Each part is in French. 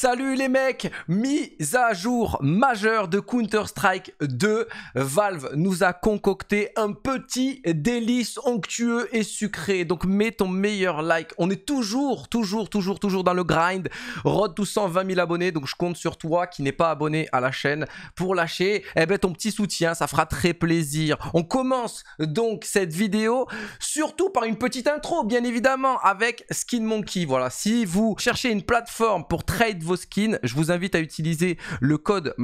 Salut les mecs, mise à jour majeure de Counter-Strike 2. Valve nous a concocté un petit délice onctueux et sucré. Donc mets ton meilleur like. On est toujours, toujours, toujours, toujours dans le grind. Rod 220 120 000 abonnés. Donc je compte sur toi qui n'est pas abonné à la chaîne pour lâcher eh ben, ton petit soutien. Ça fera très plaisir. On commence donc cette vidéo surtout par une petite intro, bien évidemment, avec Skin Monkey. Voilà, si vous cherchez une plateforme pour trade skins. Je vous invite à utiliser le code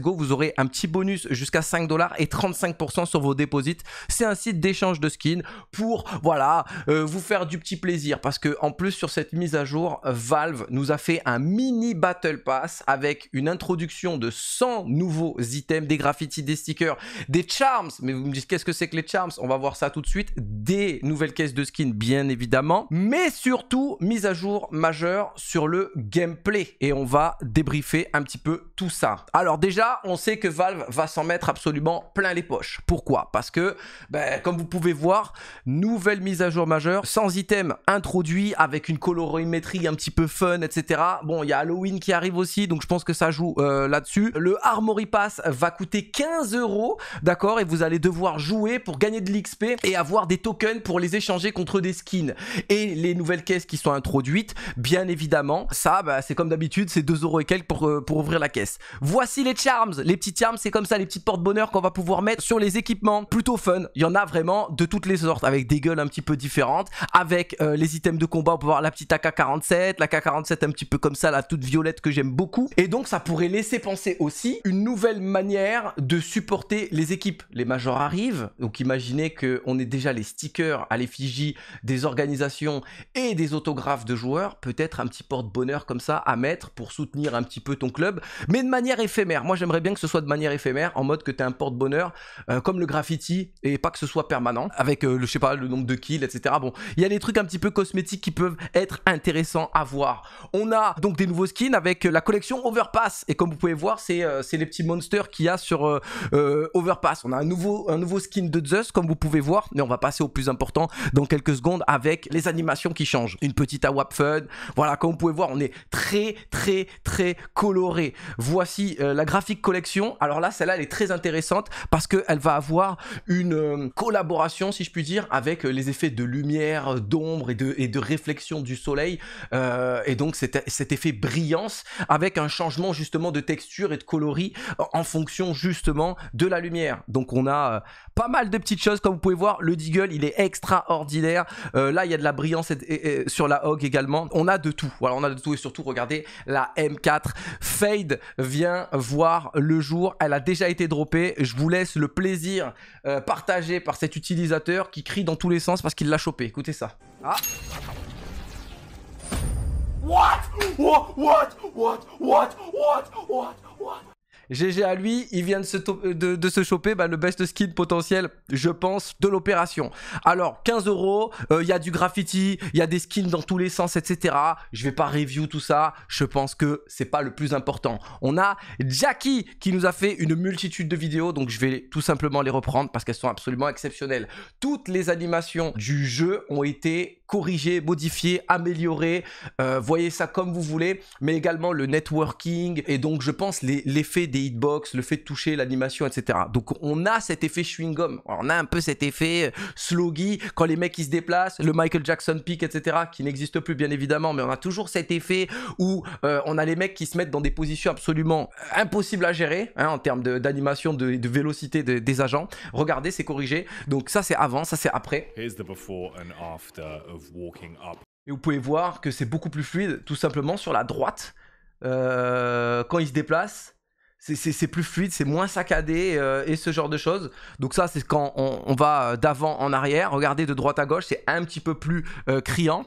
go Vous aurez un petit bonus jusqu'à 5 dollars et 35% sur vos dépôts. C'est un site d'échange de skins pour, voilà, euh, vous faire du petit plaisir. Parce que, en plus, sur cette mise à jour, Valve nous a fait un mini Battle Pass avec une introduction de 100 nouveaux items, des graffitis, des stickers, des charms. Mais vous me dites, qu'est-ce que c'est que les charms On va voir ça tout de suite. Des nouvelles caisses de skins, bien évidemment. Mais surtout, mise à jour majeure sur le gameplay. Et et on va débriefer un petit peu tout ça. Alors déjà, on sait que Valve va s'en mettre absolument plein les poches. Pourquoi Parce que, ben, comme vous pouvez voir, nouvelle mise à jour majeure, sans item introduit, avec une colorimétrie un petit peu fun, etc. Bon, il y a Halloween qui arrive aussi, donc je pense que ça joue euh, là-dessus. Le Armory Pass va coûter 15 euros, d'accord Et vous allez devoir jouer pour gagner de l'XP et avoir des tokens pour les échanger contre des skins. Et les nouvelles caisses qui sont introduites, bien évidemment, ça, ben, c'est comme d'habitude c'est 2 euros et quelques euh, pour, ouvrir la caisse. Voici les charms. Les petits charms, c'est comme ça, les petites porte-bonheur qu'on va pouvoir mettre sur les équipements. Plutôt fun. Il y en a vraiment de toutes les sortes, avec des gueules un petit peu différentes, avec euh, les items de combat. On peut voir la petite AK-47, la k 47 un petit peu comme ça, la toute violette que j'aime beaucoup. Et donc, ça pourrait laisser penser aussi une nouvelle manière de supporter les équipes. Les majors arrivent, donc imaginez qu'on ait déjà les stickers à l'effigie des organisations et des autographes de joueurs. Peut-être un petit porte-bonheur comme ça à mettre pour soutenir un petit peu ton club, mais de manière éphémère. Moi, j'aimerais bien que ce soit de manière éphémère, en mode que tu es un porte-bonheur, euh, comme le graffiti, et pas que ce soit permanent, avec euh, le, je sais pas, le nombre de kills, etc. Bon, il y a des trucs un petit peu cosmétiques qui peuvent être intéressants à voir. On a donc des nouveaux skins avec euh, la collection Overpass, et comme vous pouvez voir, c'est les petits monsters qu'il y a sur Overpass. On a un nouveau, un nouveau skin de Zeus, comme vous pouvez voir, mais on va passer au plus important dans quelques secondes avec les animations qui changent. Une petite AWAP fun, voilà, comme vous pouvez voir, on est très, très très très coloré. Voici euh, la graphique collection. Alors là, celle-là, elle est très intéressante parce qu'elle va avoir une euh, collaboration, si je puis dire, avec euh, les effets de lumière, d'ombre et de, et de réflexion du soleil. et donc cet, effet brillance avec un changement justement de texture et de coloris en fonction justement de la lumière. Donc on a pas mal de petites choses comme vous pouvez voir. Le Deagle, il est extraordinaire. là, il y a de la brillance sur la Hog également. On a de tout. Voilà, on a de tout et surtout, regardez la M4 Fade vient voir le jour. Elle a déjà été droppée. Je vous laisse le plaisir euh, partagé par cet utilisateur qui crie dans tous les sens parce qu'il l'a chopé. Écoutez ça. Ah. What What What What What GG à lui, il vient de se, euh, de, se choper bah, le best skin potentiel, je pense, de l'opération. Alors, 15 euros, euh, il y a du graffiti, il y a des skins dans tous les sens, etc. Je vais pas review tout ça, je pense que c'est pas le plus important. On a Jackie qui nous a fait une multitude de vidéos, donc je vais tout simplement les reprendre parce qu'elles sont absolument exceptionnelles. Toutes les animations du jeu ont été corrigées, modifiées, améliorées, euh, voyez ça comme vous voulez, mais également le networking et donc je pense l'effet des hitbox, le fait de toucher l'animation, etc. Donc on a cet effet chewing-gum, on a un peu cet effet euh, sloggy quand les mecs ils se déplacent, le Michael Jackson peak, etc. qui n'existe plus bien évidemment, mais on a toujours cet effet où euh, on a les mecs qui se mettent dans des positions absolument impossibles à gérer hein, en termes d'animation, de, de, vélocité des agents. Regardez, c'est corrigé. Donc ça c'est avant, ça c'est après. Et vous pouvez voir que c'est beaucoup plus fluide, tout simplement sur la droite. Euh, quand ils se déplacent c'est plus fluide, c'est moins saccadé euh, et ce genre de choses. Donc ça, c'est quand on, va euh, d'avant en arrière. Regardez de droite à gauche, c'est un petit peu plus euh, criant.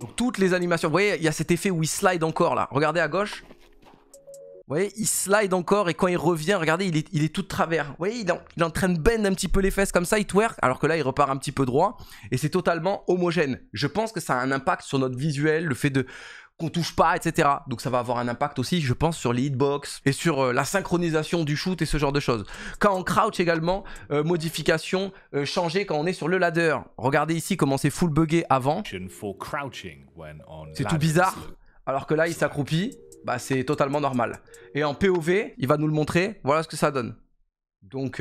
Donc toutes les animations, vous voyez, il y a cet effet où il slide encore là. Regardez à gauche. Vous voyez, il slide encore et quand il revient, regardez, il est, tout de travers. Vous voyez, il, il est en train de bend un petit peu les fesses comme ça, il twerk, alors que là, il repart un petit peu droit. Et c'est totalement homogène. Je pense que ça a un impact sur notre visuel, le fait de qu'on touche pas, etc. Donc ça va avoir un impact aussi, je pense, sur les hitbox et sur euh, la synchronisation du shoot et ce genre de choses. Quand on crouche également, euh, modification, euh, changer quand on est sur le ladder. Regardez ici comment c'est full buggé avant. C'est tout bizarre. Alors que là, il s'accroupit, bah, c'est totalement normal. Et en POV, il va nous le montrer, voilà ce que ça donne. Donc,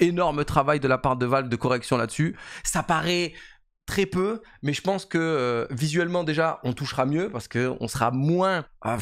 énorme travail de la part de Valve de correction là-dessus. Ça paraît très peu, mais je pense que euh, visuellement déjà, on touchera mieux parce qu'on sera moins... Ah,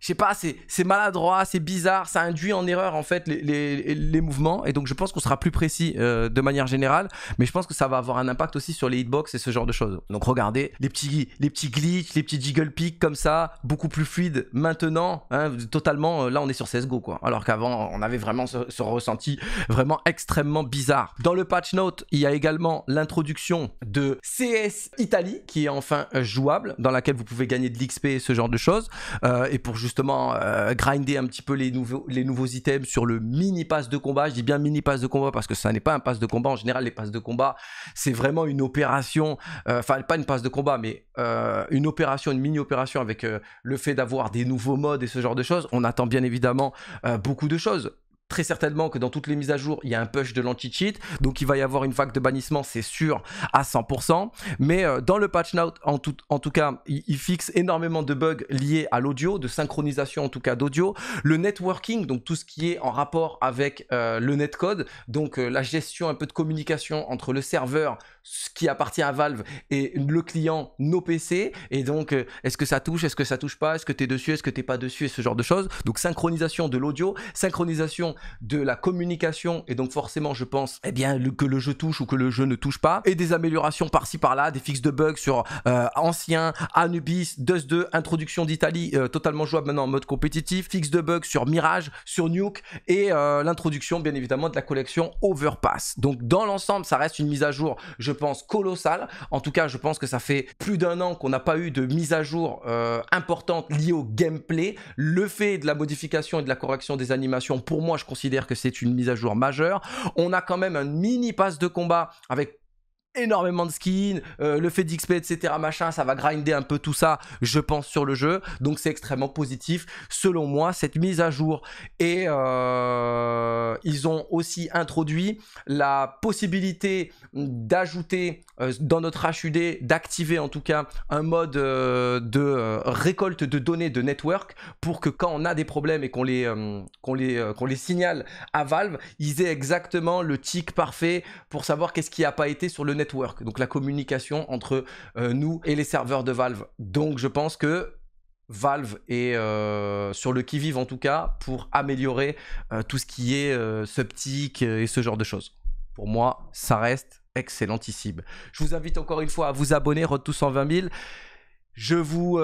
je sais pas, c'est maladroit, c'est bizarre, ça induit en erreur en fait les, mouvements. Et donc je pense qu'on sera plus précis euh, de manière générale, mais je pense que ça va avoir un impact aussi sur les hitbox et ce genre de choses. Donc regardez les petits, les petits glitches, les petits jiggle picks comme ça, beaucoup plus fluide maintenant, hein, totalement. Euh, là on est sur CSGO quoi, alors qu'avant on avait vraiment ce, ressenti vraiment extrêmement bizarre. Dans le patch note, il y a également l'introduction de CS Italie qui est enfin euh, jouable, dans laquelle vous pouvez gagner de l'XP, et ce genre de choses. et pour justement euh, grinder un petit peu les, nouveaux, items sur le mini pass de combat. Je dis bien mini pass de combat parce que ça n'est pas un pass de combat. En général, les passes de combat, c'est vraiment une opération, euh, enfin pas une passe de combat, mais euh, une opération, une mini opération avec le fait d'avoir des nouveaux modes et ce genre de choses. On attend bien évidemment beaucoup de choses très certainement que dans toutes les mises à jour, il y a un push de l'anti-cheat, donc il va y avoir une vague de bannissement, c'est sûr, à 100%. Mais euh, dans le patch note, en tout, en tout cas, il, fixe énormément de bugs liés à l'audio, de synchronisation en tout cas d'audio, le networking, donc tout ce qui est en rapport avec euh, le netcode, donc euh, la gestion un peu de communication entre le serveur, ce qui appartient à Valve, et le client, nos PC, et donc est-ce que ça touche, est-ce que ça touche pas, est-ce que tu es dessus, est-ce que tu pas dessus, et ce genre de choses. Donc synchronisation de l'audio, synchronisation de la communication et donc forcément je pense eh bien que le jeu touche ou que le jeu ne touche pas et des améliorations par-ci par-là, des fixes de bugs sur euh, ancien, Anubis, Dust 2, introduction d'Italie euh, totalement jouable maintenant en mode compétitif, fixes de bugs sur Mirage, sur Nuke et euh, l'introduction bien évidemment de la collection Overpass. Donc dans l'ensemble ça reste une mise à jour je pense colossale, en tout cas je pense que ça fait plus d'un an qu'on n'a pas eu de mise à jour importante liée au gameplay, le fait de la modification et de la correction des animations pour moi je considère que c'est une mise à jour majeure. On a quand même un mini pass de combat avec énormément de skins, euh, le fait d'XP, etc. Machin, ça va grinder un peu tout ça, je pense, sur le jeu. Donc c'est extrêmement positif. Selon moi, cette mise à jour Et... Euh, ils ont aussi introduit la possibilité d'ajouter euh, dans notre HUD, d'activer en tout cas un mode euh, de euh, récolte de données de network pour que quand on a des problèmes et qu'on les, les, qu'on les signale à Valve, ils aient exactement le tick parfait pour savoir qu'est-ce qui n'a pas été sur le network. Donc la communication entre nous et les serveurs de Valve. Donc je pense que Valve et euh, sur le qui-vive en tout cas pour améliorer euh, tout ce qui est euh, euh, et ce genre de choses. Pour moi, ça reste excellentissime. Je vous invite encore une fois à vous abonner, Road 120 000. Je vous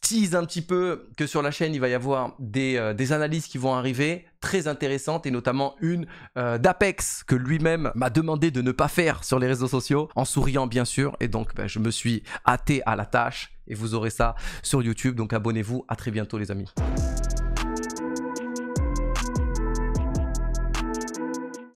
tease un petit peu que sur la chaîne, il va y avoir des, analyses qui vont arriver, très intéressantes, et notamment une d'Apex que lui-même m'a demandé de ne pas faire sur les réseaux sociaux, en souriant bien sûr, et donc ben, je me suis hâté à la tâche et vous aurez ça sur YouTube. Donc abonnez-vous, à très bientôt les amis.